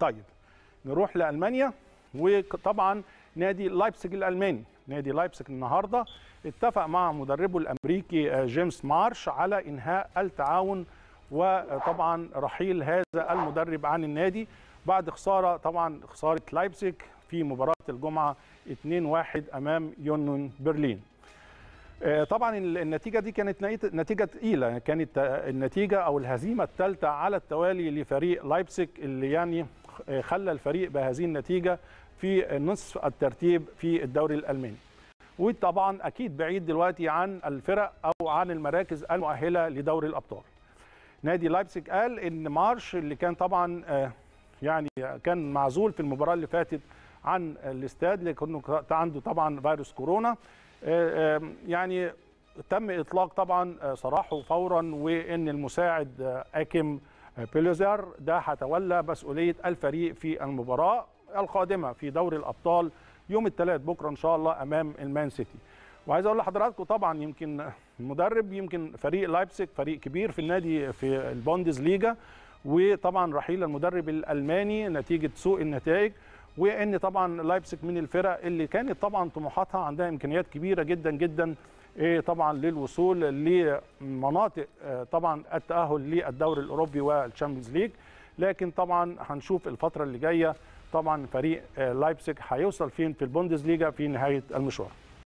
طيب نروح لالمانيا وطبعا نادي لايبسج الالماني نادي لايبسج النهارده اتفق مع مدربه الامريكي آه، جيمس مارش على انهاء التعاون وطبعا رحيل هذا المدرب عن النادي بعد خساره طبعا خساره لايبسج في مباراه الجمعه 2-1 امام يونن برلين آه، طبعا النتيجه دي كانت نتيجه تقيله كانت آه، النتيجه او الهزيمه الثالثه على التوالي لفريق لايبسج اللي يعني خلى الفريق بهذه النتيجه في نصف الترتيب في الدوري الالماني وطبعا اكيد بعيد دلوقتي عن الفرق او عن المراكز المؤهله لدوري الابطال نادي لايبسك قال ان مارش اللي كان طبعا آه، يعني كان معزول في المباراه اللي فاتت عن الاستاد لانه عنده طبعا فيروس كورونا آه، يعني تم اطلاق طبعا سراحه آه، فورا وان المساعد اكم بيليزر ده هتولى مسؤوليه الفريق في المباراه القادمه في دوري الابطال يوم الثلاث بكره ان شاء الله امام المان سيتي وعايز اقول لحضراتكم طبعا يمكن المدرب يمكن فريق لايبسك فريق كبير في النادي في البوندز ليجا وطبعا رحيل المدرب الالماني نتيجه سوء النتائج وان طبعا لايبسك من الفرق اللي كانت طبعا طموحاتها عندها امكانيات كبيره جدا جدا ايه طبعا للوصول لمناطق آه، طبعا التاهل للدوري الاوروبي والتشامبيونز ليج لكن طبعا هنشوف الفتره اللي جايه طبعا فريق آه، لايبسك هيوصل فين في البوندسليغا في نهايه المشوار